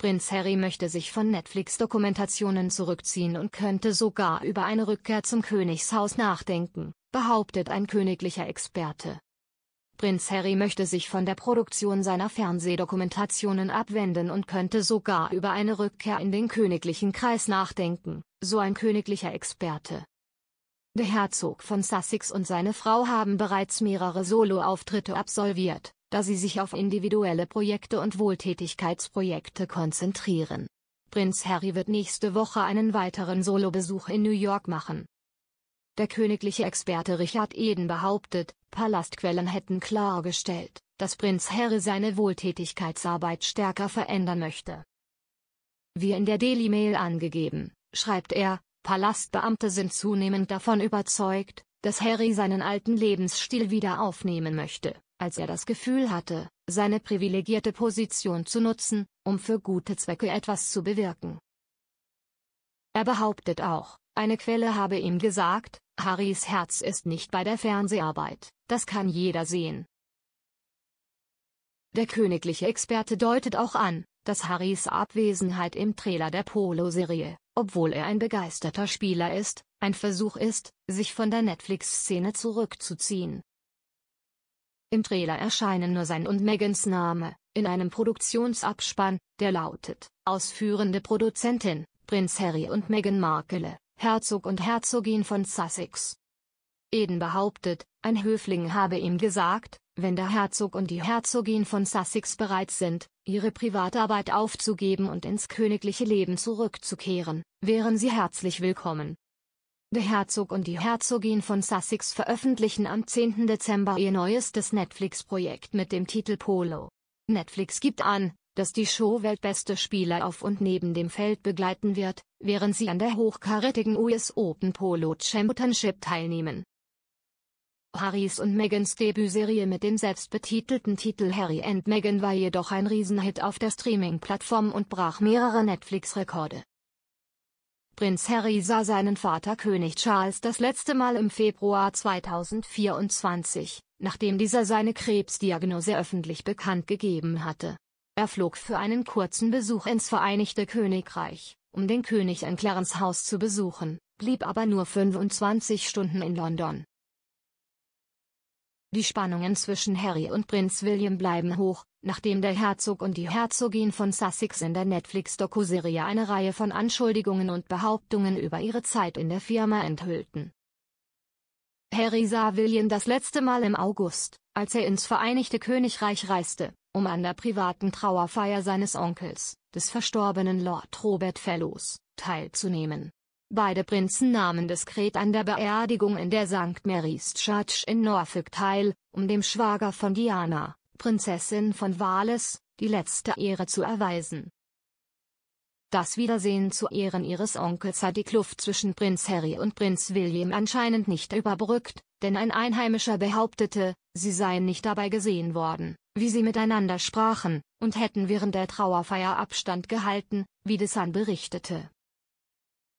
Prinz Harry möchte sich von Netflix-Dokumentationen zurückziehen und könnte sogar über eine Rückkehr zum Königshaus nachdenken, behauptet ein königlicher Experte. Prinz Harry möchte sich von der Produktion seiner Fernsehdokumentationen abwenden und könnte sogar über eine Rückkehr in den königlichen Kreis nachdenken, so ein königlicher Experte. Der Herzog von Sussex und seine Frau haben bereits mehrere Soloauftritte absolviert, da sie sich auf individuelle Projekte und Wohltätigkeitsprojekte konzentrieren. Prinz Harry wird nächste Woche einen weiteren Solobesuch in New York machen. Der königliche Experte Richard Eden behauptet, Palastquellen hätten klargestellt, dass Prinz Harry seine Wohltätigkeitsarbeit stärker verändern möchte. Wie in der Daily Mail angegeben, schreibt er, Palastbeamte sind zunehmend davon überzeugt, dass Harry seinen alten Lebensstil wieder aufnehmen möchte als er das Gefühl hatte, seine privilegierte Position zu nutzen, um für gute Zwecke etwas zu bewirken. Er behauptet auch, eine Quelle habe ihm gesagt, Harrys Herz ist nicht bei der Fernseharbeit, das kann jeder sehen. Der königliche Experte deutet auch an, dass Harrys Abwesenheit im Trailer der Polo-Serie, obwohl er ein begeisterter Spieler ist, ein Versuch ist, sich von der Netflix-Szene zurückzuziehen. Im Trailer erscheinen nur sein und Megans Name, in einem Produktionsabspann, der lautet, ausführende Produzentin, Prinz Harry und Meghan Markle, Herzog und Herzogin von Sussex. Eden behauptet, ein Höfling habe ihm gesagt, wenn der Herzog und die Herzogin von Sussex bereit sind, ihre Privatarbeit aufzugeben und ins königliche Leben zurückzukehren, wären sie herzlich willkommen. Der Herzog und die Herzogin von Sussex veröffentlichen am 10. Dezember ihr neuestes Netflix-Projekt mit dem Titel Polo. Netflix gibt an, dass die Show weltbeste Spieler auf und neben dem Feld begleiten wird, während sie an der hochkarätigen US Open Polo Championship teilnehmen. Harrys und Megans Debütserie mit dem selbstbetitelten Titel Harry and Meghan war jedoch ein Riesenhit auf der Streaming-Plattform und brach mehrere Netflix-Rekorde. Prinz Harry sah seinen Vater König Charles das letzte Mal im Februar 2024, nachdem dieser seine Krebsdiagnose öffentlich bekannt gegeben hatte. Er flog für einen kurzen Besuch ins Vereinigte Königreich, um den König in Clarence Haus zu besuchen, blieb aber nur 25 Stunden in London. Die Spannungen zwischen Harry und Prinz William bleiben hoch, Nachdem der Herzog und die Herzogin von Sussex in der Netflix-Dokuserie eine Reihe von Anschuldigungen und Behauptungen über ihre Zeit in der Firma enthüllten. Harry sah William das letzte Mal im August, als er ins Vereinigte Königreich reiste, um an der privaten Trauerfeier seines Onkels, des verstorbenen Lord Robert Fellows, teilzunehmen. Beide Prinzen nahmen diskret an der Beerdigung in der St. Mary's Church in Norfolk teil, um dem Schwager von Diana, Prinzessin von Wales, die letzte Ehre zu erweisen. Das Wiedersehen zu Ehren ihres Onkels hat die Kluft zwischen Prinz Harry und Prinz William anscheinend nicht überbrückt, denn ein Einheimischer behauptete, sie seien nicht dabei gesehen worden, wie sie miteinander sprachen, und hätten während der Trauerfeier Abstand gehalten, wie The berichtete.